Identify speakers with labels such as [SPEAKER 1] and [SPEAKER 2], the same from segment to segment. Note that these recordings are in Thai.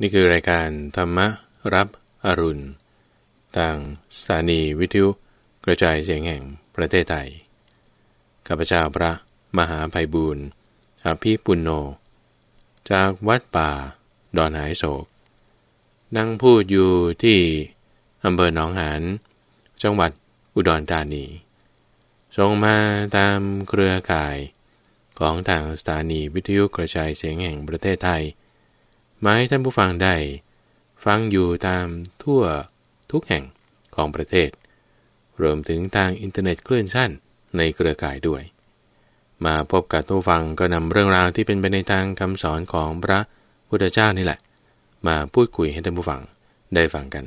[SPEAKER 1] นี่คือรายการธรรมรับอรุณ ทางสถานีวิทยุกระจายเสียงแห่งประเทศไทย ข้าพเจ้าพระมหาภัยบูรณ์อภิปุณโน จากวัดป่าดอนหายโศก นั่งพูดอยู่ที่อำเภอหนองหาน จังหวัดอุดรธานี ทรงมาตามเครือข่าย ของทางสถานีวิทยุกระจายเสียงแห่งประเทศไทยมาให้ท่านผู้ฟังได้ฟังอยู่ตามทั่วทุกแห่งของประเทศรวมถึงทางอินเทอร์เน็ตคลื่นสั้นในเครือข่ายด้วย มาพบกับท่านฟังก็นำเรื่องราวที่เป็นไปในทางคำสอนของพระพุทธเจ้านี่แหละ มาพูดคุยให้ท่านผู้ฟังได้ฟังกัน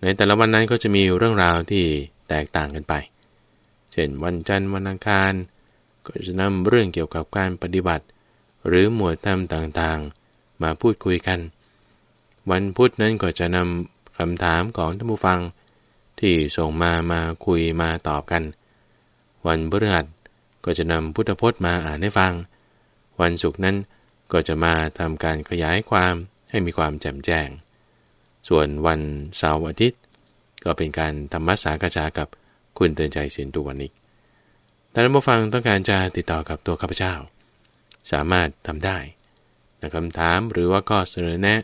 [SPEAKER 1] ในแต่ละวันนั้นก็จะมีเรื่องราวที่แตกต่างกันไป เช่นวันจันทร์วันอังคาร ก็จะนำเรื่องเกี่ยวกับการปฏิบัติ หรือหมวดธรรมต่างๆมาพูดคุยกัน วันพุธนั้นก็จะนำคำถามของท่านผู้ฟังที่ส่งมามาคุยมาตอบกัน วันพฤหัสก็จะนำพุทธพจน์มาอ่านให้ฟัง วันศุกร์นั้นก็จะมาทำการขยายความให้มีความแจ่มแจ้งส่วนวันเสาร์อาทิตย์ก็เป็นการธรรมสากชากับคุณเตือนใจสินตุวันนี้ท่านผู้ฟังต้องการจะติดต่อกับตัวข้าพเจ้า สามารถทำได้คำถามหรือว่าก็อเสนอแนะ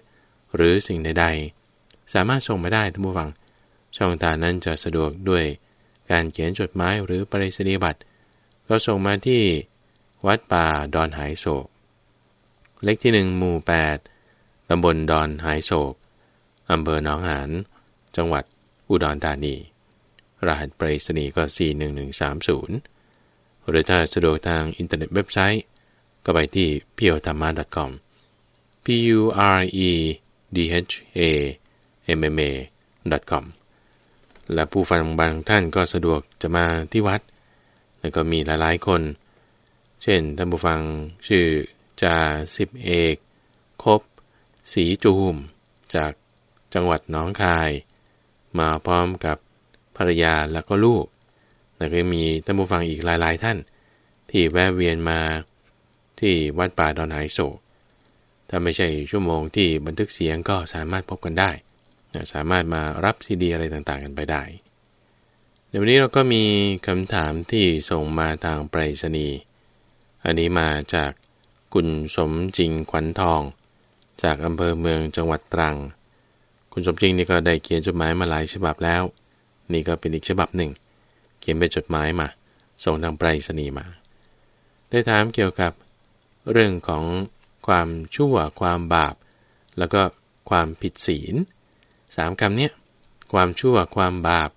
[SPEAKER 1] หรือสิ่งใดๆ สามารถส่งมาได้ท่านผู้ฟังช่องทางนั้นจะสะดวกด้วยการเขียนจดหมายหรือปริศนีบัตร ก็ส่งมาที่วัดป่าดอนหายโศกเลขที่หนึ่งหมู่ 8ตำบลดอนหายโศกอำเภอหนองหานจังหวัดอุดรธานี รหัสปริศนีก็41130 หรือถ้าสะดวกทางอินเทอร์เน็ตเว็บไซต์ก็ไปที่ p i o t a m a c o m p u r e d h a m m a com และผู้ฟังบางท่านก็สะดวกจะมาที่วัด แล้วก็มีหลายๆคน เช่น ท่านผู้ฟังชื่อจ่าสิบเอก คบ สีจูม จากจังหวัดน้องคาย มาพร้อมกับภรรยาแล้วก็ลูก แล้วก็มีท่านผู้ฟังอีกหลายๆ ท่าน ที่แวะเวียนมาที่วัดป่าดอนหายโศกถ้าไม่ใช่ชั่วโมงที่บันทึกเสียงก็สามารถพบกันได้ สามารถมารับซีดีอะไรต่างๆกันไปได้ เดี๋ยววันนี้เราก็มีคำถามที่ส่งมาทางไปรษณีย์ อันนี้มาจากคุณสมจริงขวัญทองจากอำเภอเมืองจังหวัดตรัง คุณสมจริงนี่ก็ได้เขียนจดหมายมาหลายฉบับแล้ว นี่ก็เป็นอีกฉบับหนึ่ง เขียนเป็นจดหมายมาส่งทางไปรษณีย์มา ได้ถามเกี่ยวกับเรื่องของความชั่วความบาปแล้วก็ความผิดศีลสามคำนี้ความชั่วความบาป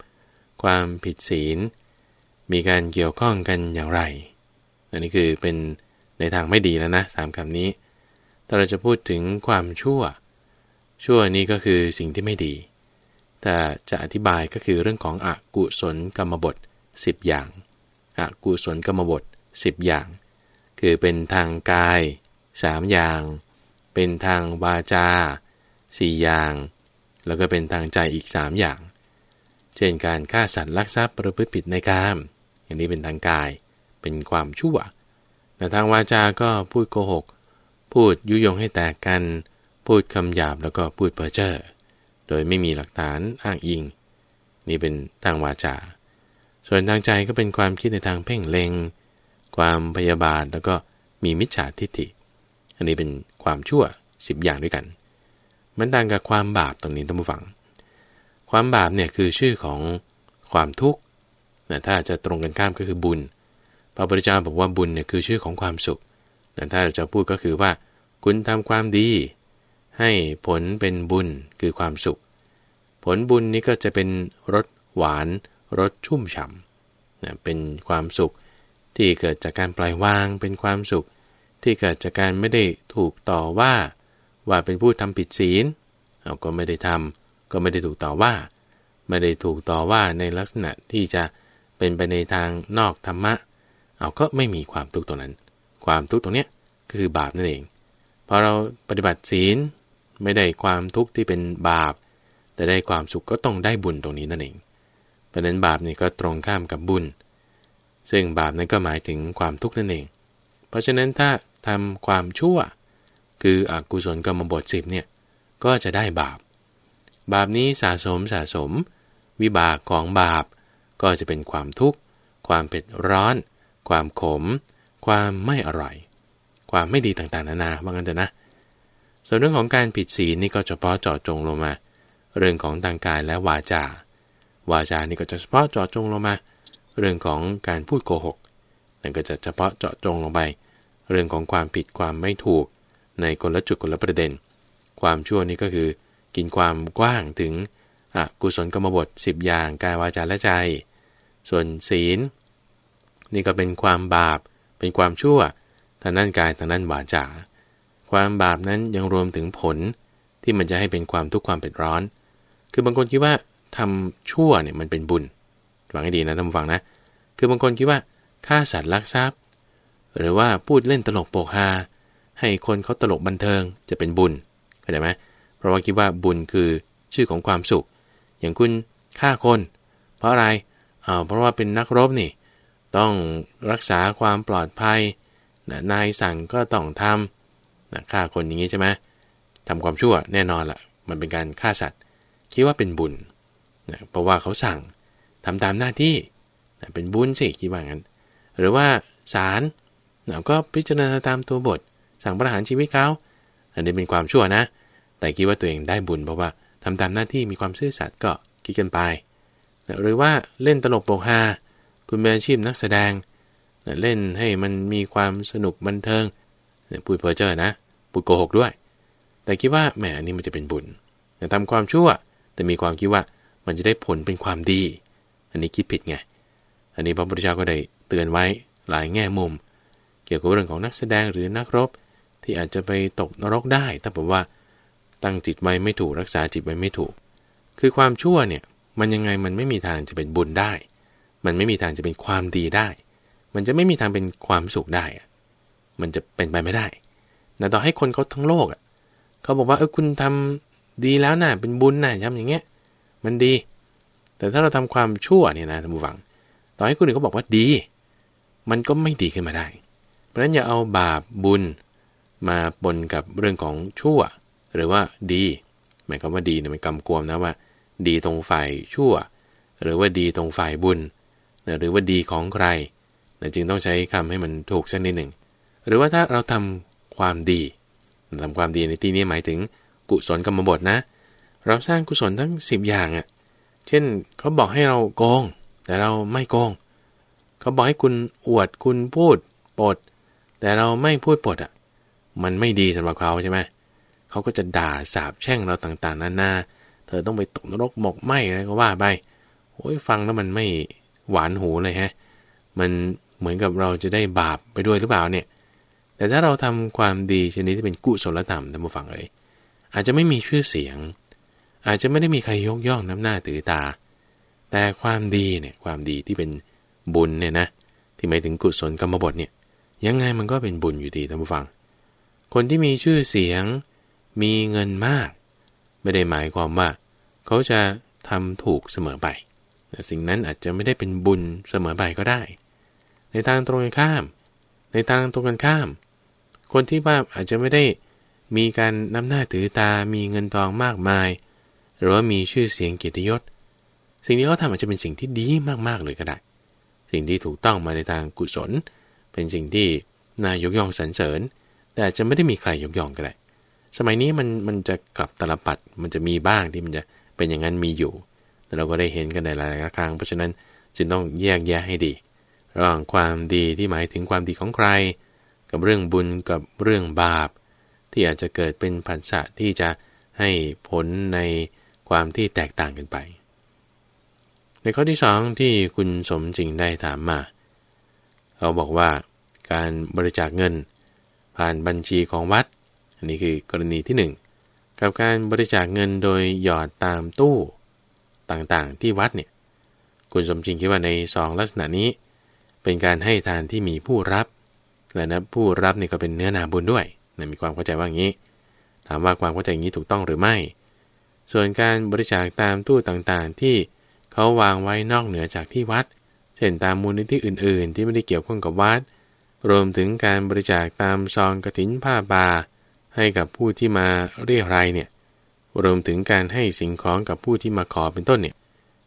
[SPEAKER 1] ความผิดศีล มีการเกี่ยวข้องกันอย่างไรอันนี้คือเป็นในทางไม่ดีแล้วนะสามคำนี้ ถ้าเราจะพูดถึงความชั่ว ชั่วนี้ก็คือสิ่งที่ไม่ดี แต่จะอธิบายก็คือเรื่องของอกุศลกรรมบท 10 อย่างอกุศลกรรมบท 10 อย่าง คือเป็นทางกายสามอย่าง เป็นทางวาจา สี่อย่าง แล้วก็เป็นทางใจอีกสามอย่าง เช่นการฆ่าสัตว์ลักทรัพย์ประพฤติผิดในกาม อย่างนี้เป็นทางกาย เป็นความชั่ว แต่ทางวาจาก็พูดโกหก พูดยุยงให้แตกกัน พูดคำหยาบแล้วก็พูดเพ้อเจ้อ โดยไม่มีหลักฐานอ้างอิง นี่เป็นทางวาจา ส่วนทางใจก็เป็นความคิดในทางเพ่งเล็ง ความพยาบาทแล้วก็มีมิจฉาทิฏฐินนี้เป็นความชั่ว10อย่างด้วยกัน มันต่างกับความบาปตรงนี้ท่านผู้ฟัง ความบาปเนี่ยคือชื่อของความทุกข์นะถ้าจะตรงกันข้ามก็คือบุญ พระพุทธเจ้าบอกว่าบุญเนี่ยคือชื่อของความสุขนะถ้าจะพูดก็คือว่า คุณทำความดี ให้ผลเป็นบุญคือความสุข ผลบุญนี้ก็จะเป็นรสหวานรสชุ่มฉ่ำนะเป็นความสุขที่เกิดจากการปล่อยวางเป็นความสุขที่เกิดจากการไม่ได้ถูกต่อว่า ว่าเป็นผู้ทำผิดศีลเราก็ไม่ได้ทำ ก็ไม่ได้ถูกต่อว่า ไม่ได้ถูกต่อว่าในลักษณะที่จะเป็นไปในทางนอกธรรมะ เอาก็ไม่มีความทุกข์ตรงนั้น ความทุกข์ตรงเนี้ยคือบาปนั่นเองพอเราปฏิบัติศีลไม่ได้ความทุกข์ที่เป็นบาป แต่ได้ความสุขก็ต้องได้บุญตรงนี้นั่นเอง เพราะนั้นบาปนี่ก็ตรงข้ามกับบุญ ซึ่งบาปนั้นก็หมายถึงความทุกข์นั่นเอง เพราะฉะนั้นถ้าทำความชั่ว คืออกุศลกรรมบท1ิเนี่ยก็จะได้บาป บาปนี้สะสมสะสม วิบากของบาป ก็จะเป็นความทุกข์ความเผ็ดร้อน ความขม ความไม่อร่อย ความไม่ดีต่างๆนานาว่างั้นเถอะนะ ส่วนเรื่องของการผิดศีลนี่ก็เฉพาะเจาะจงลงมาเรื่องของทางกายและวาจา วาจานี่ก็จะเฉพาะเจาะจงลงมา เรื่องของการพูดโกหกนั่นก็จะเฉพาะเจาะจงลงไปเรื่องของความผิดความไม่ถูกในคนละจุดคนละประเด็น ความชั่วนี่ก็คือกินความกว้างถึงอกุศลกรรมบท 10 อย่างกายวาจาและใจ ส่วนศีลนี่ก็เป็นความบาป เป็นความชั่วทางด้านกายทางด้านวาจาความบาปนั้นยังรวมถึงผลที่มันจะให้เป็นความทุกข์ความเป็นร้อน คือบางคนคิดว่า ทำชั่วเนี่ยมันเป็นบุญฟังให้ดีนะท่านฟังนะคือบางคนคิดว่าฆ่าสัตว์ลักทรัพย์หรือว่าพูดเล่นตลกโปกฮาให้คนเขาตลกบันเทิงจะเป็นบุญเข้าใจไหมเพราะว่าคิดว่าบุญคือชื่อของความสุข อย่างคุณฆ่าคน เพราะอะไรอ่าเพราะว่าเป็นนักรบนี่ต้องรักษาความปลอดภัยนะนายสั่งก็ต้องทำนะฆ่าคนอย่างนี้ใช่ไหมทำความชั่วแน่นอนละ่ะ มันเป็นการฆ่าสัตว์คิดว่าเป็นบุญนะเพราะว่าเขาสั่งทำตามหน้าที่นะเป็นบุญสิคิดว่างั้น หรือว่าศาลเราก็พิจารณาตามตัวบท สั่งประหารชีวิตเขาอันนี้เป็นความชั่วนะ แต่คิดว่าตัวเองได้บุญเพราะว่า ทำตามหน้าที่มีความซื่อสัตย์ก็คิดกันไป หรือว่าเล่นตลกโปกฮาคุณเป็นอาชีพนักแสดงเล่นให้มันมีความสนุกบันเทิงพูดเพ้อเจอนะพูดโกหกด้วย แต่คิดว่าแหมอันนี้มันจะเป็นบุญแต่ทำความชั่วแต่มีความคิดว่ามันจะได้ผลเป็นความดี อันนี้คิดผิดไงอันนี้พระพุทธเจ้าก็ได้เตือนไว้หลายแง่มุมกี่ยวกับเรื่องของนักแสดงหรือนักรบที่อาจจะไปตกนรกได้ ถ้าบอกว่า ตั้งจิตไว้ไม่ถูกรักษาจิตไว้ไม่ถูก คือความชั่วเนี่ย มันยังไงมันไม่มีทางจะเป็นบุญได้ มันไม่มีทางจะเป็นความดีได้ มันจะไม่มีทางเป็นความสุขได้ มันจะเป็นไปไม่ได้ต่ต่อให้คนเขาทั้งโลกอ่ะเขาบอกว่าเออคุณทำดีแล้วนะ่ะเป็นบุญนะ่ะทำอย่างเงี้ยมันดี แต่ถ้าเราทำความชั่วเนี่ยนะท่านผู้ฟัง ต่อให้คนอื่นเขาบอกว่าดี มันก็ไม่ดีขึ้นมาได้เพราะฉะนั้นอย่าเอาบาปบุญ มาปนกับเรื่องของชั่ว หรือว่าดีหมายความว่าดีเนี่ยมันกำกวมนะว่า ดีตรงฝ่ายชั่ว หรือว่าดีตรงฝ่ายบุญหรือว่าดีของใครจึงต้องใช้คำให้มันถูกสักนิดหนึ่งหรือว่าถ้าเราทำความดีทำความดีในที่นี้หมายถึง กุศลกรรมบทนะเราสร้างกุศลทั้ง 10 อย่างอะ่ะเช่นเขาบอกให้เราโกงแต่เราไม่โกงเขาบอกให้คุณอวดคุณพูดปดแต่เราไม่พูดปดอะ่ะ มันไม่ดีสำหรับเขาใช่ไหมเขาก็จะด่าสาบแช่งเราต่างๆนานา เธอต้องไปตกนรกหมกไหมอะไรก็ว่าไป โอ้ยฟังแล้วมันไม่หวานหูเลยฮะ มันเหมือนกับเราจะได้บาปไปด้วยหรือเปล่าเนี่ย แต่ถ้าเราทำความดีชนิดที่เป็นกุศลธรรมท่านผู้ฟังเอยอาจจะไม่มีชื่อเสียง อาจจะไม่ได้มีใครยกย่องน้ำหน้าตือตา แต่ความดีเนี่ย ความดีที่เป็นบุญเนี่ยนะ ที่หมายถึงกุศลกรรมบทเนี่ยยังไงมันก็เป็นบุญอยู่ดีท่านผู้ฟัง คนที่มีชื่อเสียงมีเงินมาก ไม่ได้หมายความว่า เขาจะทำถูกเสมอไปสิ่งนั้นอาจจะไม่ได้เป็นบุญเสมอไปก็ได้ ในทางตรงกันข้าม ในทางตรงกันข้าม คนที่ว่าอาจจะไม่ได้มีการนำหน้าถือตามีเงินทองมากมาย หรือว่ามีชื่อเสียงเกียรติยศ สิ่งที่เขาทำอาจจะเป็นสิ่งที่ดีมากๆเลยก็ได้สิ่งที่ถูกต้องมาในทางกุศลเป็นสิ่งที่นายกย่องสรรเสริญ แต่จะไม่ได้มีใครยกย่องกันเลยสมัยนี้มันมันจะกลับตลปัดมันจะมีบ้างที่มันจะเป็นอย่างนั้นมีอยู่ แต่เราก็ได้เห็นกันในหลายครั้งเพราะฉะนั้นจึงต้องแยกแยะให้ดีระหว่างความดีที่หมายถึงความดีของใคร กับเรื่องบุญกับเรื่องบาป ที่อาจจะเกิดเป็นผัสสะที่จะให้ผลในความที่แตกต่างกันไป ในข้อที่สองที่คุณสมจริงได้ถามมาเขาบอกว่าการบริจาคเงิน ผ่านบัญชีของวัด อันนี้คือกรณีที่ 1 กับการบริจาคเงินโดยหยอดตามตู้ต่างๆที่วัดเนี่ยคุณสมจริงคิดว่าใน 2 ลักษณะนี้ เป็นการให้ทานที่มีผู้รับและนะผู้รับนี่ก็เป็นเนื้อนาบุญด้วยนะมีความเข้าใจว่างี้ ถามว่าความเข้าใจอย่างนี้ถูกต้องหรือไม่ ส่วนการบริจาคตามตู้ต่างๆ ที่เขาวางไว้นอกเหนือจากที่วัดเช่นตามมูลนิธิอื่นๆ ที่ไม่ได้เกี่ยวข้องกับวัด รวมถึงการบริจาคตามซองกระถินผ้าบา ให้กับผู้ที่มาเรียรายเนี่ย รวมถึงการให้สิ่งของกับผู้ที่มาขอเป็นต้นเนี่ย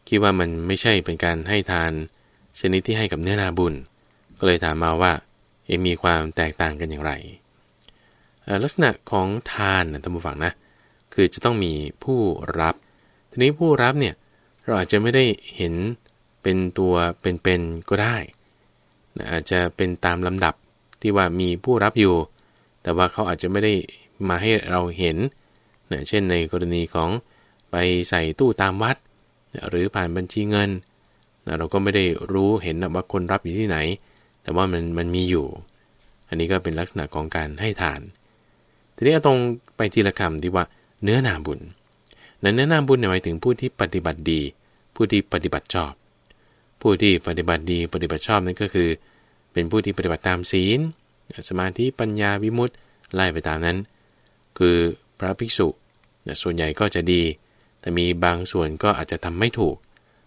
[SPEAKER 1] คิดว่ามันไม่ใช่เป็นการให้ทาน ชนิดที่ให้กับเนื้อนาบุญ ก็เลยถามมาว่าเอมีความแตกต่างกันอย่างไร ลักษณะของทานนะท่านผู้ฟังนะ คือจะต้องมีผู้รับ ทีนี้ผู้รับเนี่ยเราอาจจะไม่ได้เห็นเป็นตัวเป็นๆก็ได้ อาจจะเป็นตามลำดับที่ว่ามีผู้รับอยู่ แต่ว่าเขาอาจจะไม่ได้มาให้เราเห็นนะเช่นในกรณีของไปใส่ตู้ตามวัด หรือผ่านบัญชีเงิน เราก็ไม่ได้รู้เห็นนะว่าคนรับอยู่ที่ไหน แต่ว่ามันมันมีอยู่ อันนี้ก็เป็นลักษณะของการให้ทาน ทีนี้ตรงไปทีละคำที่ว่าเนื้อนาบุญนั้นเนื้อนาบุญหมายถึงผู้ที่ปฏิบัติดี ผู้ที่ปฏิบัติชอบผู้ที่ปฏิบัติดีปฏิบัติชอบนั้นก็คือ เป็นผู้ที่ปฏิบัติตามศีล สมาธิปัญญาวิมุตต์ไล่ไปตามนั้น คือพระภิกษุส่วนใหญ่ก็จะดี แต่มีบางส่วนก็อาจจะทำไม่ถูก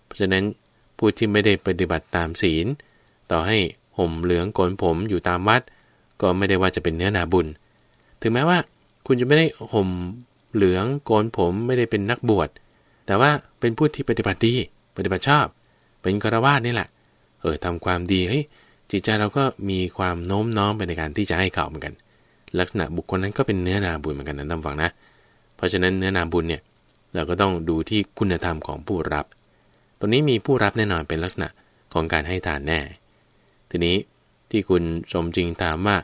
[SPEAKER 1] เพราะฉะนั้นผู้ที่ไม่ได้ปฏิบัติตามศีล ต่อให้ห่มเหลืองโกนผมอยู่ตามวัด ก็ไม่ได้ว่าจะเป็นเนื้อนาบุญ ถึงแม้ว่า คุณจะไม่ได้ห่มเหลืองโกนผมไม่ได้เป็นนักบวชแต่ว่าเป็นผู้ที่ปฏิบัติดีปฏิบัติชอบเป็นกรวาสนี่แหละ เออทำความดีเฮ้ยจิตใจเราก็มีความโน้มน้อมไปในการที่จะให้เขาเหมือนกัน ลักษณะบุคคลนั้นก็เป็นเนื้อนาบุญเหมือนกันนะท่านฟังนะ เพราะฉะนั้นเนื้อนาบุญเนี่ย เราก็ต้องดูที่คุณธรรมของผู้รับ ตรงนี้มีผู้รับแน่นอนเป็นลักษณะของการให้ทานแน่ ทีนี้ที่คุณสมจริงถามว่า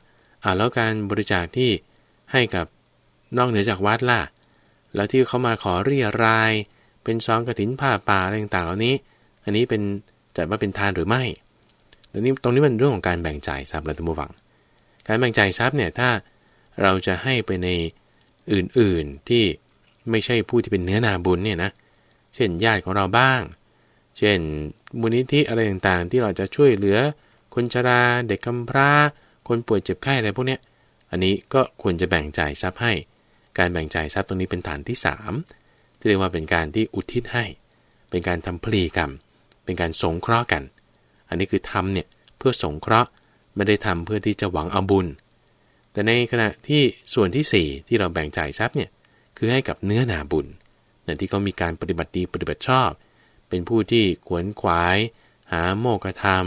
[SPEAKER 1] อ่าแล้วการบริจาคที่ให้กับนอกเหนือจากวัดล่ะ แล้วที่เขามาขอเรียราย เป็นซองกระถินผ้าป่าอะไรต่างเหล่านี้อันนี้เป็นจัดว่าเป็นทานหรือไม่ตรงนี้ตรงนี้มันเรื่องของการแบ่งจ่ายทรัพย์รละตัมวัง การแบ่งจ่ายทรัพย์เนี่ยถ้าเราจะให้ไปในอื่น ๆที่ไม่ใช่ผู้ที่เป็นเนื้อนาบุญเนี่ยนะ เช่นญาติของเราบ้าง เช่นมูลนิธิอะไรต่างๆ ที่เราจะช่วยเหลือคนชราเด็กกำพร้า คนป่วยเจ็บไข้อะไรพวกเนี้ย อันนี้ก็ควรจะแบ่งจ่ายทรัพย์ให้ การแบ่งจ่ายทรัพย์ตรงนี้เป็นฐานที่3ที่เรียกว่าเป็นการที่อุทิศให้ เป็นการทำพลีกรรมเป็นการสงเคราะห์กัน อันนี้คือทำเนี่ยเพื่อสงเคราะห์ไม่ได้ทำเพื่อที่จะหวังเอาบุญ แต่ในขณะที่ส่วนที่ 4 ที่เราแบ่งจ่ายทรัพย์เนี่ยคือให้กับเนื้อนาบุญในที่เขามีการปฏิบัติดีปฏิบัติชอบ เป็นผู้ที่ขวนขวาย หาโมกธรรม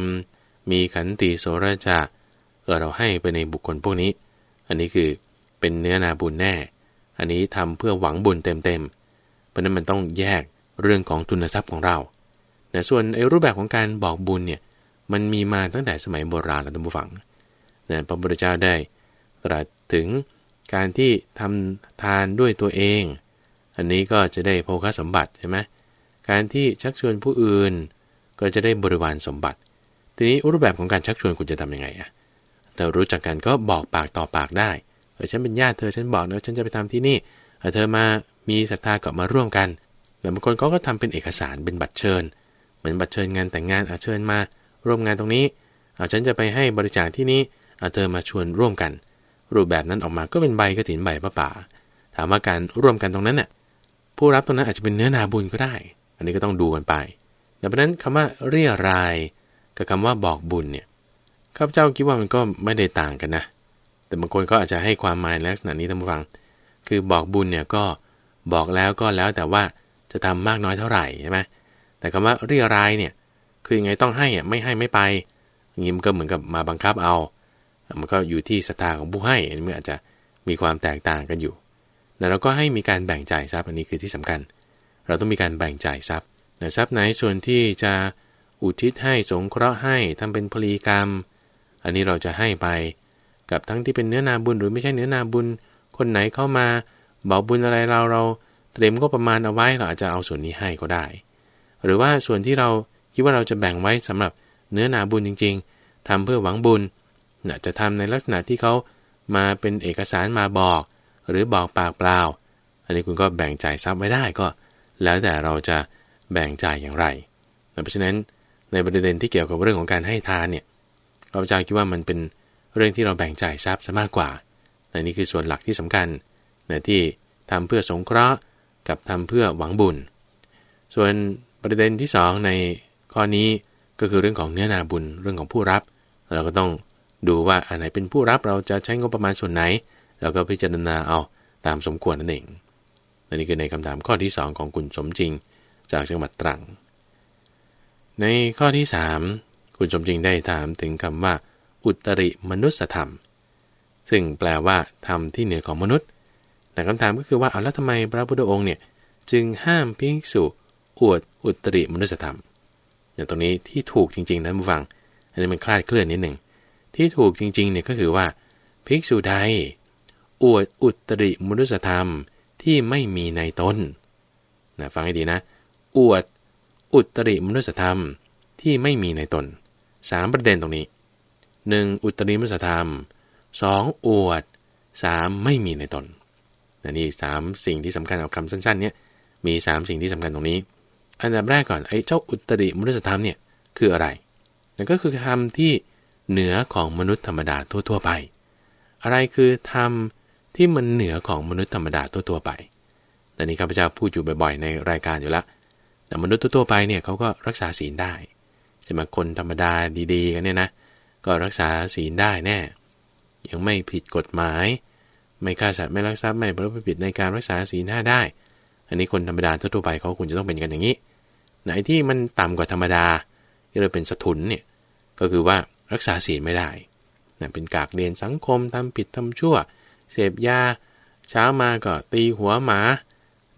[SPEAKER 1] มีขันติโสรจะเออเราให้ไปในบุคคลพวกนี้ อันนี้คือเป็นเนื้อนาบุญแน่ อันนี้ทำเพื่อหวังบุญเต็มๆ เพราะนั้นมันต้องแยกเรื่องของทุนทรัพย์ของเรานะส่วนไอ้รูปแบบของการบอกบุญเนี่ย มันมีมาตั้งแต่สมัยโบราณแล้วท่านผู้ฟังนะพระพุทธเจ้าได้ตรัสถึงการที่ทำทานด้วยตัวเอง อันนี้ก็จะได้โภคสมบัติใช่ไหมการที่ชักชวนผู้อื่น ก็จะได้บริวารสมบัติ ทีนี้รูปแบบของการชักชวนคุณจะทํำยังไงอะแต่รู้จักกันก็บอกปากต่อปาก ได้เออฉันเป็นญาติเธอฉันบอกนะฉันจะไปทำที่นี่เออเธอมา มีศรัทธากับมาร่วมกันแต่บางคนเขาก็ทำเป็นเอกสารเป็นบัตรเชิญเหมือนบัตรเชิญงานแต่งงานอาเชิญมาร่วมงานตรงนี้อาฉันจะไปให้บริจาคที่นี้อาเธอมาชวนร่วมกัน รูปแบบนั้นออกมาก็เป็นใบกระถินใบปะป่าถามว่าการร่วมกันตรงนั้นเนี่ยผู้รับตรงนั้นอาจจะเป็นเนื้อนาบุญก็ได้ อันนี้ก็ต้องดูกันไปดังนั้นคำว่าเรียรายกับคำว่าบอกบุญเนี่ยข้าพเจ้าคิดว่ามันก็ไม่ได้ต่างกันนะแต่บางคนก็อาจจะให้ความหมายลักษณะนี้ท่านผู้ฟังคือบอกบุญเนี่ยก็บอกแล้วก็แล้วแต่ว่าจะทำมากน้อยเท่าไหร่ใช่ไหมแต่คำว่าเรียรายเนี่ยคือยังไงต้องให้อ่ะไม่ให้ไม่ไปอย่างนี้มันก็เหมือนกับมาบังคับเอา มันก็อยู่ที่สตาของผู้ให้อันนี้อาจจะมีความแตกต่างกันอยู่ แต่เราก็ให้มีการแบ่งจ่ายทรัพย์อันนี้คือที่สำคัญ เราต้องมีการแบ่งจ่ายทรัพย์นทรัพย์ไหนส่วนที่จะอุทิศให้สงเคราะห์ให้ทำเป็นพลีกรรม อันนี้เราจะให้ไป กับทั้งที่เป็นเนื้อนาบุญหรือไม่ใช่เนื้อนาบุญ คนไหนเข้ามาบบกบุญอะไรเราเราเตรียมก็ประมาณเอาไว้เราอาจจะเอาส่วนนี้ให้ก็ได้หรือว่าส่วนที่เราคิดว่าเราจะแบ่งไว้สำหรับเนื้อนาบุญจริงๆ ทำเพื่อหวังบุญนะจะทำในลักษณะที่เขามาเป็นเอกสารมาบอกหรือบอกปากเปล่าอันนี้คุณก็แบ่งจ่ายทรัพย์ไว้ได้ก็ แล้วแต่เราจะแบ่งจ่ายอย่างไรเพราะฉะนั้นในประเด็นที่เกี่ยวกับเรื่องของการให้ทานเนี่ยข้าพเจ้าคิดว่ามันเป็นเรื่องที่เราแบ่งจ่ายทรัพย์ซะมากกว่าอันนี้คือส่วนหลักที่สำคัญในที่ทำเพื่อสงเคราะห์กับทำเพื่อหวังบุญ ส่วนประเด็นที่ 2 ในข้อนี้ก็คือเรื่องของเนื้อ นาบุญเรื่องของผู้รับ เราก็ต้องดูว่าอันไหนเป็นผู้รับเราจะใช้งบประมาณส่วนไหนเราก็พิจารณาเอาตามสมควรนั่นเองแนี่คือในคำถามข้อที่ 2 ของคุณสมจริง จากจังหวัดตรัง ในข้อที่3คุณสมจริงได้ถามถึงคำว่า อุตริมนุสธรรม ซึ่งแปลว่าธรรมที่เหนือของมนุษย์แต่คำถามก็คือว่าเอาแล้วทำไมพระพุทธองค์เนี่ยจึงห้ามพิสูจอวดอุตริ มนุสธรรมอย่างตรงนี้ที่ถูกจริงๆท่านผู้ฟังอันนี้มันคลาดเคลื่อนนิดหนึ่งที่ถูกจริงๆเนี่ยก็คือว่าภิกษุใดอวดอุตริมนุสธรรมที่ไม่มีในตนนะฟังให้ดีนะอวดอุตริมนุสธรรมที่ไม่มีในตน 3 ประเด็นตรงนี้ 1. อุตริ มนุสธรรม 2. อวด 3. ไม่มีในตนนีนีามสิ่งที่สำคัญเอาคำสั้นๆเนี่ยมี 3 สิ่งที่สำคัญตรงนี้อันดับแรกก่อน ไอ้เจ้าอุตริมนุษยธรรมเนี่ยคืออะไร นั่นก็คือธรรมที่เหนือของมนุษย์ธรรมดาทั่ว ๆไป อะไรคือธรรมที่มันเหนือของมนุษย์ธรรมดาทั่วๆไป แต่นี้ข้าพเจ้าพูดอยู่บ่อยๆในรายการอยู่ละแต่มนุษย์ทั่วๆไปเนี่ยเขาก็รักษาศีลได้ใช่ไหมคนธรรมดาดีๆ กันเนี่ยนะ ก็รักษาศีลได้แน่ ยังไม่ผิดกฎหมาย ไม่ฆ่าสัตว์ไม่ลักทรัพย์ไม่ประพฤติผิดในการรักษาศีลห้าได้ อันนี้คนธรรมดาทั่วๆไปเขาควรจะต้องเป็นกันอย่างนี้ไหนที่มันต่ำกว่าธรรมดาที่เราเป็นสถุนเนี่ยก็คือว่ารักษาศีลไม่ได้นะเป็นกากเรียนสังคมทำผิดทำชั่วเสพยาเช้ามาก็ตีหัวหมา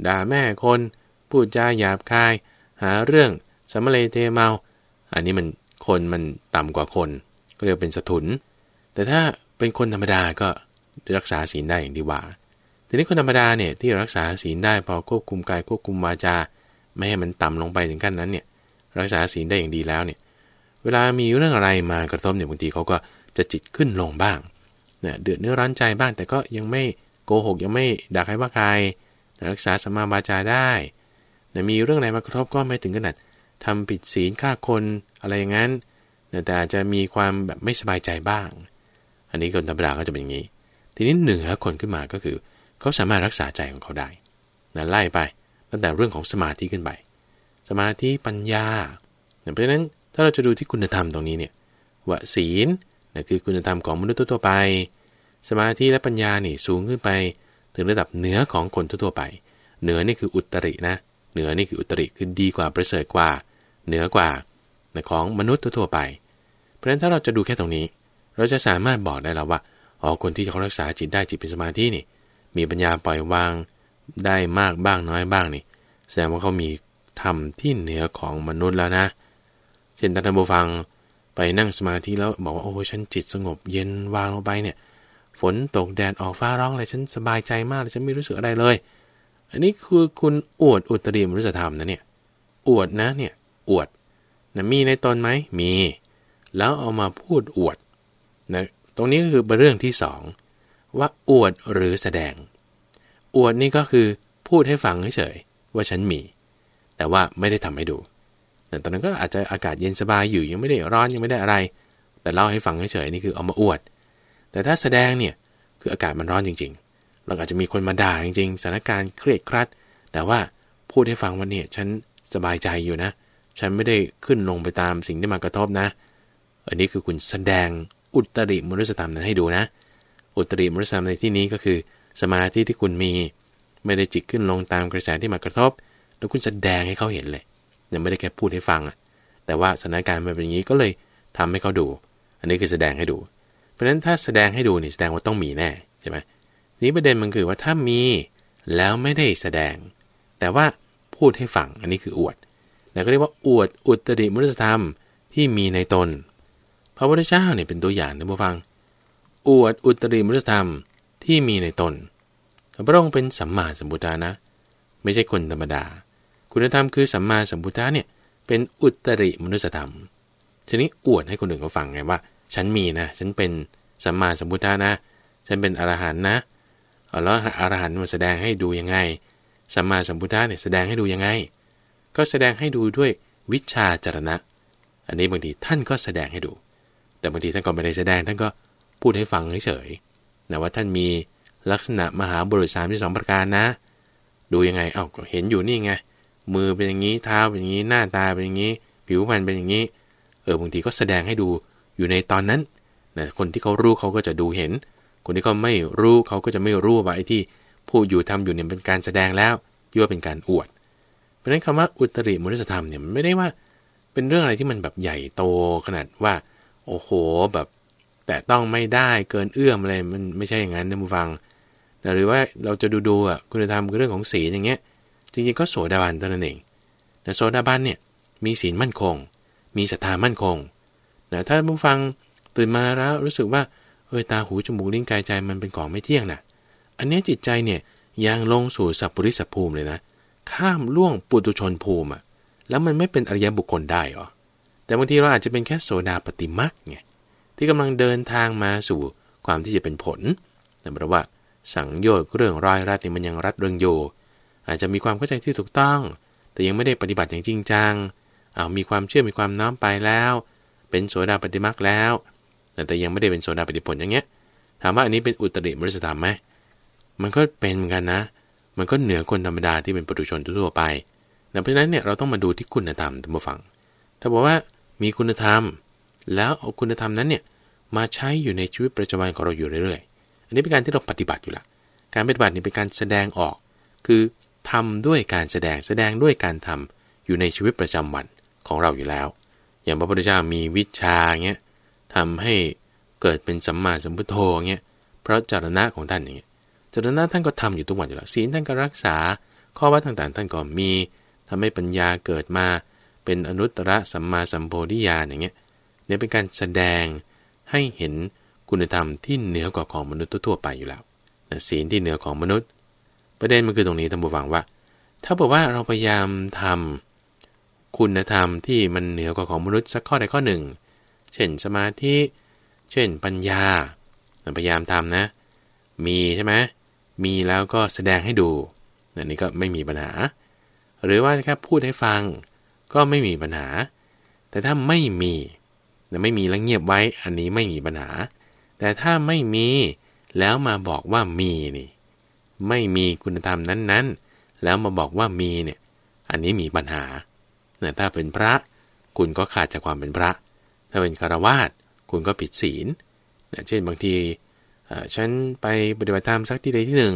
[SPEAKER 1] ด่าแม่คน พูดจาหยาบคาย หาเรื่องสมเลเทเมา อันนี้มันคนมันต่ำกว่าคน ก็เรียกเป็นสถุนแต่ถ้าเป็นคนธรรมดาก็รักษาศีลได้อย่างดีว่า ทีนี้คนธรรมดาเนี่ยที่รักษาศีลได้พอควบคุมกายควบคุมวาจาไม่ให้มันต่ำลงไปถึงขั้นนั้นเนี่ยรักษาศีลได้อย่างดีแล้วเนี่ยเวลามีเรื่องอะไรมากระทบเนี่ยบางทีเขาก็จะจิตขึ้นลงบ้างเนี่ยเดือดเนื้อร้อนใจบ้างแต่ก็ยังไม่โกหกยังไม่ด่าใครว่าใครรักษาสมาบาจาได้นยมีเรื่องไหนมากระทบก็ไม่ถึงขนาดทำผิดศีลฆ่าคนอะไรอย่างนั้น แต่อาจจะมีความแบบไม่สบายใจบ้าง อันนี้คนธรรมดาก็จะเป็นอย่างนี้ ทีนี้เหนือคนขึ้นมาก็คือเขาสามารถรักษาใจของเขาได้นไล่ไปตั้งแต่เรื่องของสมาธิขึ้นไป สมาธิปัญญาเพราะฉะนั้นถ้าเราจะดูที่คุณธรรมตรงนี้เนี่ยว่าศีลนนคือคุณธรรมของมนุษย์ทั่วไป สมาธิและปัญญานี่สูงขึ้นไป ถึงระดับเหนือของคนทั่วไป เหนือนี่คืออุตรินะ เหนือนี่คืออุตริคือดีกว่าประเสริฐกว่าเหนือกว่าของมนุษย์ทั่วไป เพราะฉะนั้นถ้าเราจะดูแค่ตรงนี้ เราจะสามารถบอกได้แล้วว่าอ๋อคนที่เขารักษาจิตได้จิตเป็นสมาธินี่ มีปัญญาปล่อยวางได้มากบ้างน้อยบ้างนี่ แสดงว่าเขามี ธรรมที่เหนือของมนุษย์แล้วนะ เช่นท่านผูฟังไปนั่งสมาธิแล้ว บอกว่า โอ้ฉันจิตสงบเย็นวางลงไปเนี่ย ฝนตกแดดออกฟ้าร้องอะไรฉันสบายใจมากเลยฉันไม่รู้สึกอะไรเลย อันนี้คือคุณอวดอุตริมรุษธรรมนะเนี่ยอวดนะเนี่ยอวดนะมีในตนไหมมี แล้วเอามาพูดอวดนะตรงนี้ก็คือเป็นเรื่องที่สองว่าอวดหรือแสดงอวดนี่ก็คือพูดให้ฟังเฉยๆว่าฉันมี แต่ว่าไม่ได้ทำให้ดู แต่ตอนนั้นก็อาจจะอากาศเย็นสบายอยู่ยังไม่ได้ร้อนยังไม่ได้อะไร แต่เล่าให้ฟังเฉยๆนี่คือเอามาอวด แต่ถ้าแสดงเนี่ยคืออากาศมันร้อนจริง ๆ เราอาจจะมีคนมาด่าจริงๆสถานการณ์เครียดครัด แต่ว่าพูดให้ฟังว่าเนี่ยฉันสบายใจอยู่นะ ฉันไม่ได้ขึ้นลงไปตามสิ่งที่มากระทบนะ อันนี้คือคุณแสดงอุตริมนุษธรรมนั้นให้ดูนะ อุตริมนุษธรรมในที่นี้ก็คือสมาธิที่คุณมี ไม่ได้จิตขึ้นลงตามกระแสที่มากระทบแล้วคุณแสดงให้เขาเห็นเลย ยังไม่ได้แค่พูดให้ฟังอ่ะ แต่ว่าสถานการณ์มันเป็นอย่างนี้ก็เลยทำให้เขาดู อันนี้คือแสดงให้ดู เพราะฉะนั้นถ้าแสดงให้ดูนี่แสดงว่าต้องมีแน่ใช่ไหมนี้ประเด็นมันคือว่าถ้ามีแล้วไม่ได้แสดง แต่ว่าพูดให้ฟังอันนี้คืออวดเราก็เรียกว่าอวดอุตริมุตธรรมที่มีในตน พระพุทธเจ้าเนี่ยเป็นตัวอย่างนะผู้ฟัง อวดอุตริมุตธรรมที่มีในตนพระองค์เป็นสัมมาสัมพุทธานะ ไม่ใช่คนธรรมดา คุณธรรมคือสัมมาสัมพุทธะเนี่ยเป็นอุตริมนุสธรรมทีนี้อวดให้คนอื่นเขาฟังไงว่า ฉันมีนะ ฉันเป็นสัมมาสัมพุทธานะ ฉันเป็นอรหันนะแล้วอรหันมาแสดงให้ดูยังไงสัมมาสัมพุทธะเนี่ยแสดงให้ดูยังไง ก็แสดงให้ดูด้วยวิชาจารณะ อันนี้บางทีท่านก็แสดงให้ดู แต่บางทีท่านก็ไม่ได้แสดงท่านก็พูดให้ฟังเฉยๆแต่ว่าท่านมีลักษณะมหาบุรุษสามที่สองประการนะ ดูยังไงเอา้าเห็นอยู่นี่ไงมือเป็นอย่างนี้เท้าเป็นอย่างนี้ หน้าตาเป็นอย่างนี้ ผิวพรรณเป็นอย่างนี้ เออบางทีก็แสดงให้ดูอยู่ในตอนนั้นนะคนที่เขารู้เขาก็จะดูเห็น คนที่เขาไม่รู้เขาก็จะไม่รู้ว่าไอ้ที่พูดอยู่ทำอยู่เนี่ยเป็นการแสดงแล้วยี่ว่าเป็นการอวดเพราะฉนั้นคำว่าอุตริมุนิสธรรมเนี่ยมันไม่ได้ว่า เป็นเรื่องอะไรที่มันแบบใหญ่โตขนาดว่า โอ้โหแบบแต่ต้องไม่ได้เกินเอื้อมอะไรมันไม่ใช่อย่างนั้นนะมูฟัง แต่หรือว่าเราจะดูดูอ่ะคุณธรรมเรื่องของศีลอย่างเงี้ยจริงๆก็โสดาบันเท่านั้นเอง แต่โสดาบันเนี่ยมีศีลมั่นคง มีศรัทธามั่นคงนะถ้าบูฟังตื่นมาแล้วรู้สึกว่าเออตาหูจมูกลิ้นกายใจมันเป็นของไม่เที่ยงนะอันนี้จิตใจเนี่ยยังลงสู่สัพปริสัพภูมิเลยนะข้ามล่วงปุตุชนภูมิอะแล้วมันไม่เป็นอริยบุคคลได้หรอแต่บางทีเราอาจจะเป็นแค่โสดาปฏิมักไงที่กำลังเดินทางมาสู่ความที่จะเป็นผล แต่เพรว่า สังโยชน์เรื่องรอยรัดนี่มันยังรัดเรืองอยู่ อาจจะมีความเข้าใจที่ถูกต้อง แต่ยังไม่ได้ปฏิบัติอย่างจริงจังเอามีความเชื่อมีความน้อมไปแล้ว เป็นโสดาปฏิมาคแล้ว แต่แต่ยังไม่ได้เป็นโสดาปฏิผลอย่างเงี้ย ถามว่าอันนี้เป็นอุตริมรสษธรรมไหมมันก็เป็นกันนะ มันก็เหนือคนธรรมดาที่เป็นปุถุชนทั่วไปเพราะฉะนั้นเนี่ยเราต้องมาดูที่คุณธรรมท่านผู้ฟัง ถ้าบอกว่ามีคุณธรรมแล้วเอาคุณธรรมนั้นเนี่ยมาใช้อยู่ในชีวิตประจำวันของเราอยู่เรื่อยๆ อันนี้เป็นการที่เราปฏิบัติอยู่ละ การปฏิบัตินี่เป็นการแสดงออก คือทำด้วยการแสดง แสดงด้วยการทำอยู่ในชีวิตประจำวันของเราอยู่แล้ว อย่างพระพุทธเจ้ามีวิชาเงี้ยทำให้เกิดเป็นสัมมาสัมพุทโธเงี้ยเพราะจารณะของท่านอย่างเงี้ยจารณะท่านก็ทำอยู่ทุกวันอยู่แล้วศีลท่านก็รักษา ข้อวัดต่างๆท่านก็มีทำให้ปัญญาเกิดมา เป็นอนุตตรสัมมาสัมโพธิญาณอย่างเงี้ยเนี่ยเป็นการแสดงให้เห็นคุณธรรมที่เหนือกว่าของมนุษย์ทั่วไปอยู่แล้วศีลที่เหนือของมนุษย์ ประเด็นมันคือตรงนี้ท่านผูฟังว่า ถ้าบอกว่าเราพยายามทำ คุณธรรมที่มันเหนือกว่าของมนุษย์สักข้อใดข้อหนึ่ง เช่นสมาธิเช่น ปัญญาพยายามทำนะ มีใช่ไหมมีแล้วก็แสดงให้ดูอันนี้ก็ไม่มีปัญหา หรือว่าแค่พูดให้ฟังก็ไม่มีปัญหา แต่ถ้าไม่มีไม่มีแล้วเงียบไว้อันนี้ไม่มีปัญหา แต่ถ้าไม่มีแล้วมาบอกว่ามีนี่ ไม่มีคุณธรรมนั้นๆ แล้วมาบอกว่ามีเนี่ย อันนี้มีปัญหาน่ถ้าเป็นพระ คุณก็ขาดจากความเป็นพระ ถ้าเป็นคารวาสคุณก็ผิดศีลนะเช่นบางที ฉันไปปฏิบัติธรรมสักที่ใดที่หนึ่ง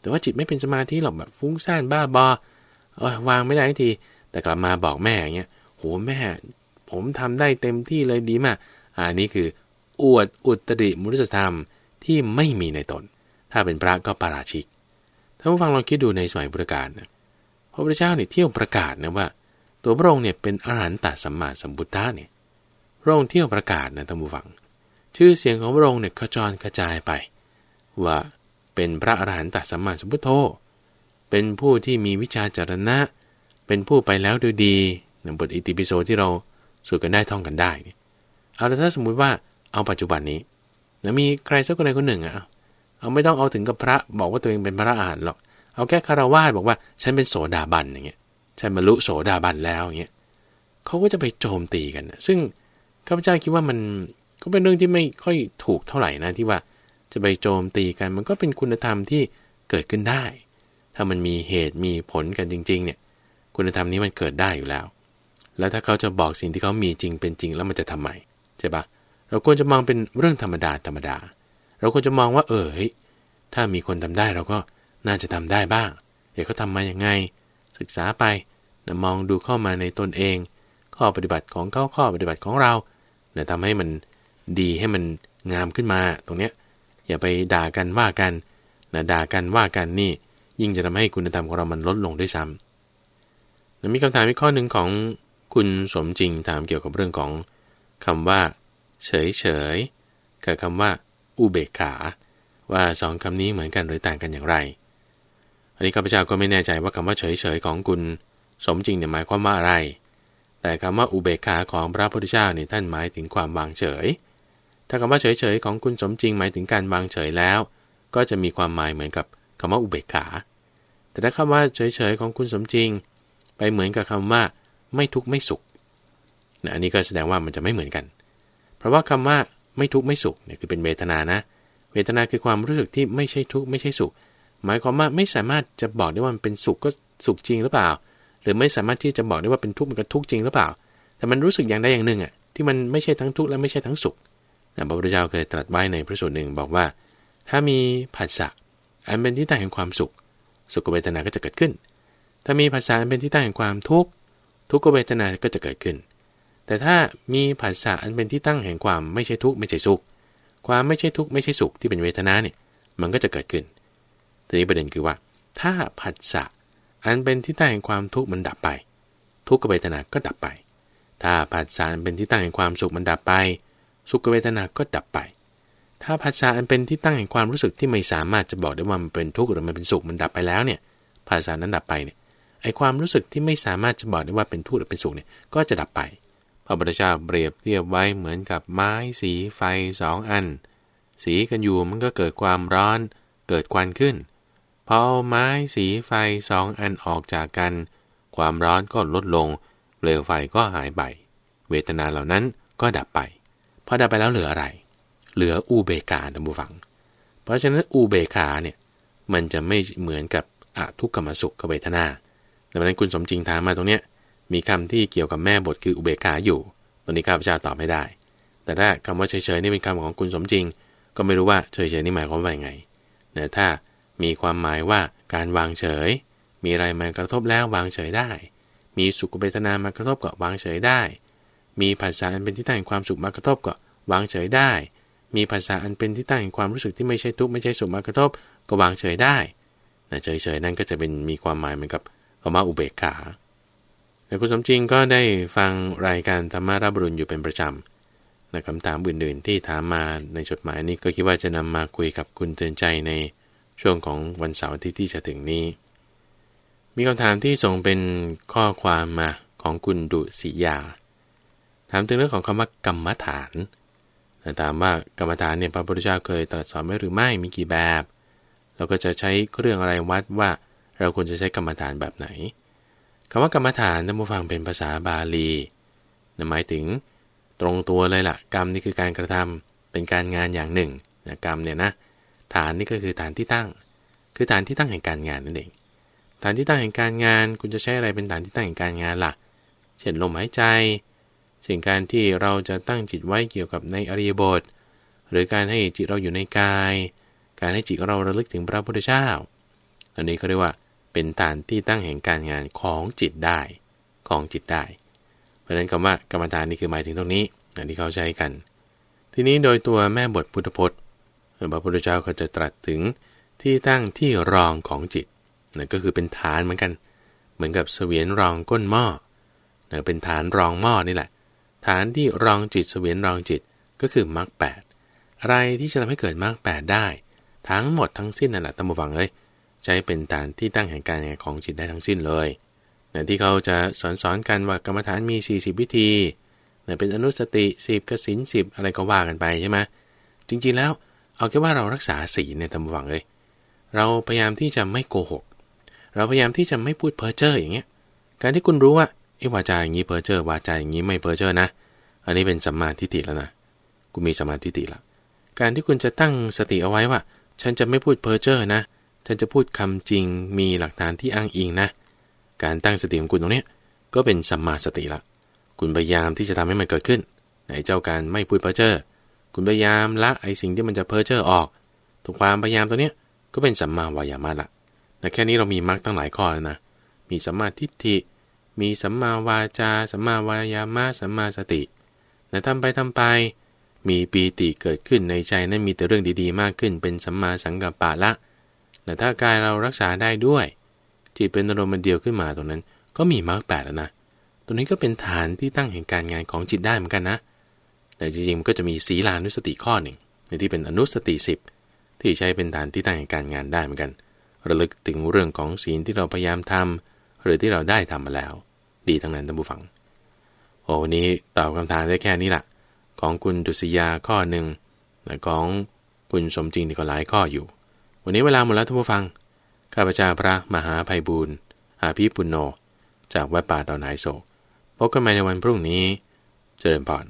[SPEAKER 1] แต่ว่าจิตไม่เป็นสมาธิหรอกแบบฟุ้งซ่านบ้าบออวางไม่ได้ที แต่กลับมาบอกแม่อย่างเงี้ย โห แม่ผมทำได้เต็มที่เลยดีมากอันนี้คืออวดอุตริมุริธรรมที่ไม่มีในตน ถ้าเป็นพระก็ปาราชิก ท่านผู้ฟังลองคิดดูในสมัยพุทธกาลนะพระพุทธเจ้าเนี่ยเที่ยวประกาศนะว่า ตัวพระองค์เนี่ยเป็นอรหันตสัมมาสัมพุทธะเนี่ย พระองค์เที่ยวประกาศนะท่านผู้ฟัง ชื่อเสียงของพระองค์เนี่ยกระจรกระจายไป ว่าเป็นพระอรหันตสัมมาสัมพุทโธเป็นผู้ที่มีวิชาจารณะ เป็นผู้ไปแล้วดูดี ในบทอิติปิโสที่เราสวดกันได้ท่องกันได้เอาแต่ถ้าสมมุติว่าเอาปัจจุบันนี้นะมีใครสักคนใดคนหนึ่งอะเอาไม่ต้องเอาถึงกับพระบอกว่าตัวเองเป็นพระอาหารหรอก เอาแค่คารวาสบอกว่าฉันเป็นโสดาบันอย่างเงี้ยฉันบรรลุโสดาบันแล้วอย่างเงี้ยเขาก็จะไปโจมตีกันซึ่งข้าพเจ้าคิดว่ามันก็เป็นเรื่องที่ไม่ค่อยถูกเท่าไหร่นะที่ว่า จะไปโจมตีกันมันก็เป็นคุณธรรมที่เกิดขึ้นได้ ถ้ามันมีเหตุมีผลกันจริง ๆ เนี่ย คุณธรรมนี้มันเกิดได้อยู่แล้วแล้วถ้าเขาจะบอกสิ่งที่เขามีจริงเป็นจริงแล้วมันจะทำไมใช่ปะเราควรจะมองเป็นเรื่องธรรมดาธรรมดา เราควรจะมองว่า เออฮยถ้ามีคนทำได้ เราก็น่าจะทำได้บ้างเดี๋ยวเขาทำมาอย่างไง ศึกษาไปนะมองดูเข้ามาในตนเอง ข้อปฏิบัติของเขาข้อปฏิบัติของเราเนะทำให้มันดีให้มันงามขึ้นมา ตรงเนี้ยอย่าไปด่ากันว่ากันนะด่ากันว่ากันนี่ ยิ่งจะทำให้คุณธรรมของเรามันลดลงด้วยซ้ำนะมีคำถามอีกข้อหนึ่งของคุณสมจริง ถามเกี่ยวกับเรื่องของคำว่าเฉยเฉยกับคำว่าอุเบกขาว่าสองคำนี้เหมือนกันหรือต่างกันอย่างไร อันนี้ข้าพเจ้าก็ไม่แน่ใจว่าคำว่าเฉยเฉยของคุณสมจริงเนี่ยหมายความว่าอะไร แต่คำว่าอุเบกขาของพระพุทธเจ้าเนี่ยท่านหมายถึงความวางเฉย ถ้าคำว่าเฉยเฉยของคุณสมจริงหมายถึงการวางเฉยแล้ว ก็จะมีความหมายเหมือนกับคำว่าอุเบกขา แต่ถ้าคำว่าเฉยเฉยของคุณสมจริง ไปเหมือนกับคำว่าไม่ทุกข์ไม่สุข นะ อันนี้ก็แสดงว่ามันจะไม่เหมือนกัน เพราะว่าคำว่าไม่ทุกข์ไม่สุขเนี่ยคือเป็นเวทนานะ เวทนาคือความรู้สึกที่ไม่ใช่ทุกข์ไม่ใช่สุข หมายความว่าไม่สามารถจะบอกได้ว่า มันเป็นสุขก็สุขจริงหรือเปล่า หรือไม่สามารถที่จะบอกได้ว่าเป็นทุกข์มันก็ทุกข์จริงหรือเปล่า แต่มันรู้สึกอย่างใดอย่างหนึ่งอ่ะที่มันไม่ใช่ทั้งทุกข์และไม่ใช่ทั้งสุข นะ พระพุทธเจ้าเคยตรัสไว้ในพระสูตรหนึ่ง บอกว่า ถ้ามีผัสสะอันเป็นที่ตั้งแห่งความสุข สุขเวทนาก็จะเกิดขึ้น ถ้ามีภาษาอันเป็นที่ตั้งแห่งความทุกข์ทุกขเวทนาก็จะเกิดขึ้น แต่ถ้ามีผัสสะอันเป็นที่ตั้งแห่งความไม่ใช่ทุกข์ไม่ใช่สุข ความไม่ใช่ทุกข์ไม่ใช่สุขที่เป็นเวทนาเนี่ย มันก็จะเกิดขึ้น ทีนี้ประเด็นคือว่า ถ้าผัสสะอันเป็นที่ตั้งแห่งความทุกข์มันดับไป ทุกขเวทนาก็ดับไป ถ้าผัสสะอันเป็นที่ตั้งแห่งความสุขมันดับไป สุขเวทนาก็ดับไป ถ้าผัสสะอันเป็นที่ตั้งแห่งความรู้สึกที่ไม่สามารถจะบอกได้ว่ามันเป็นทุกข์หรือมันเป็นสุขมันดับไปแล้วเนี่ย ผัสสะนั้นดับไปเนี่ยไอความรู้สึกที่ไม่สามารถจะบอกได้ว่าเป็นทุกข์หรือเป็นสุขเนี่ยก็จะดับไปพระพุทธเจ้าเปรียบเทียบไว้เหมือนกับไม้สีไฟสองอัน สีกันอยู่มันก็เกิดความร้อนเกิดควันขึ้นพอไม้สีไฟสองอันออกจากกัน ความร้อนก็ลดลงเปลวไฟก็หายไปเวทนาเหล่านั้นก็ดับไปพอดับไปแล้วเหลืออะไร เหลืออุเบกาดับบูฟัง เพราะฉะนั้นอุเบกาเนี่ยมันจะไม่เหมือนกับอทุกขมสุขกเวทนาดังนั้นคุณสมจริงถามมาตรงเนี้ยมีคำที่เกี่ยวกับแม่บทคืออุเบกขาอยู่ตรงนี้ข้าพเจ้าตอบไม่ได้ แต่ถ้าคำว่าเฉยๆนี่เป็นคำของคุณสมจริง ก็ไม่รู้ว่าเฉยๆนี่หมายความว่ายังไง่ะถ้ามีความหมายว่าการวางเฉย มีอะไรมากระทบแล้ววางเฉยได้ มีสุขเวทนามากระทบก็วางเฉยได้ มีภาษาอันเป็นที่ตั้งความสุขมากระทบก็วางเฉยได้ มีภาษาอันเป็นที่ตั้งความรู้สึกที่ไม่ใช่ทุกข์ไม่ใช่สุขมากระทบก็วางเฉยได้เฉยๆนั่นก็จะเป็นมีความหมายเหมือนกับอรมาอุเบกขาแต่คุณสมจริงก็ได้ฟังรายการธรรมารับรุญอยู่เป็นประจำนะคำถามอื่นๆที่ถามมาในจดหมายนี้ก็คิดว่าจะนำมาคุยกับคุณเตือนใจในช่วงของวันเสาร์ที่ที่จะถึงนี้ มีคำถามที่ส่งเป็นข้อความมาของคุณดุสิยา ถามถึงเรื่องของคำว่ากรรมฐานถามว่ากรรมฐานเนี่ยพระพุทธเจ้าเคยตรัสสอนไว้หรือไม่มีกี่แบบ เราก็จะใช้เครื่องอะไรวัดว่าเราควรจะใช้กรรมฐานแบบไหน คำว่ากรรมฐานท่านผู้ฟังเป็นภาษาบาลี หมายถึงตรงตัวเลยละ่ะกรรมนี่คือการกระทำเป็นการงานอย่างหนึ่งนะกรรมเนี่ยนะ ฐานนี่ก็คือฐานที่ตั้ง คือฐานที่ตั้งแห่งการงานนั่นเอง ฐานที่ตั้งแห่งการงาน คุณจะใช้อะไรเป็นฐานที่ตั้งแห่งการงานละ่ะเช่นลมหายใจ สิ่งการที่เราจะตั้งจิตไว้เกี่ยวกับในอริยบทหรือการให้จิตเราอยู่ในกาย การให้จิตเราระลึกถึงพระพุทธเจ้าอันนี้เขาเรียกว่าเป็นฐานที่ตั้งแห่งการงานของจิตได้ของจิตได้ เพราะฉะนั้นคำว่ากรรมฐานนี่คือหมายถึงตรงนี้นที่เขาใช้กันทีนี้โดยตัวแม่บทพุทธพจน์พระพุทธเจ้าก็จะตรัสถึงที่ตั้งที่รองของจิตนะก็คือเป็นฐานเหมือนกัน เหมือนกับเสวียนรองก้นหม้อนะเป็นฐานรองหม้อนี่แหละ ฐานที่รองจิตเสวียนรองจิตก็คือมรรคแปดอะไรที่จะทำให้เกิดมรรคแปดได้ ทั้งหมดทั้งสิ้นนั่นแหละตั้มบวังเลยใช้เป็นฐานที่ตั้งแห่งการของจิตได้ทั้งสิ้นเลยนะที่เขาจะสอนสอนกันว่ากรรมฐานมี 40 วิธีนะเป็นอนุสติ 10กสิน10 อะไรก็ว่ากันไปใช่ไหม จริงๆแล้วเอาแค่ว่าเรารักษาศีลเนี่ยทำหวังเลย เราพยายามที่จะไม่โกหก เราพยายามที่จะไม่พูดเพ้อเจ้ออย่างเงี้ย การที่คุณรู้ว่าไอ้วาจาอย่างนี้เพ้อเจ้อวาจาอย่างนี้ไม่เพ้อเจ้อนะ อันนี้เป็นสัมมาทิฏฐิแล้วนะคุณมีสัมมาทิฏฐิแล้ว การที่คุณจะตั้งสติเอาไว้ว่า ฉันจะไม่พูดเพ้อเจ้อนะฉันจะพูดคำจริง มีหลักฐานที่อ้างอิงนะ การตั้งสติของคุณตรงนี้ก็เป็นสัมมาสติละ คุณพยายามที่จะทำให้มันเกิดขึ้นไหนเจ้าการไม่พูดเพ้อเจ้อคุณพยายามละไอสิ่งที่มันจะเพ้อเจ้อออกตูกความพยายามตัวเนี้ยก็เป็นสัมมาวายามะละแต่แค่นี้เรามีมรรคตั้งหลายข้อแล้วนะ มีสัมมาทิฏฐิ มีสัมมาวาจาสัมมาวายามะ สัมมาสติแต่ทำไปทำไป มีปีติเกิดขึ้นในใจ นั้นมีแต่เรื่องดีๆ มากขึ้น เป็นสัมมาสังกัปปะละแต่ถ้ากายเรารักษาได้ด้วย จิตเป็นอารมณ์เดียวขึ้นมาตรงนั้นก็มีมรรคแปดแล้วนะตรงนี้ก็เป็นฐานที่ตั้งแห่งการงานของจิตได้เหมือนกันนะ แต่จริงๆมันก็จะมีศีลานุสติข้อหนึ่ง ในที่เป็นอนุสติสิบที่ใช้เป็นฐานที่ตั้งแห่งการงานได้เหมือนกัน ระลึกถึงเรื่องของศีลที่เราพยายามทำ หรือที่เราได้ทำมาแล้ว ดีทั้งนั้นท่านผู้ฟังโอ้วันนี้ตอบคำถามได้แค่นี้ละ่ะ ของคุณดุษยาข้อหนึ่งแของคุณสมจริงนี่ก็หลายข้ออยู่วันนี้เวลาหมดแล้วท่านผู้ฟัง ข้าพเจ้าพระมหาภัยบูรณ์อาภีปุณโญจากวัดป่าดอนไหโศกพบกันใหม่ในวันพรุ่งนี้ เจริญพร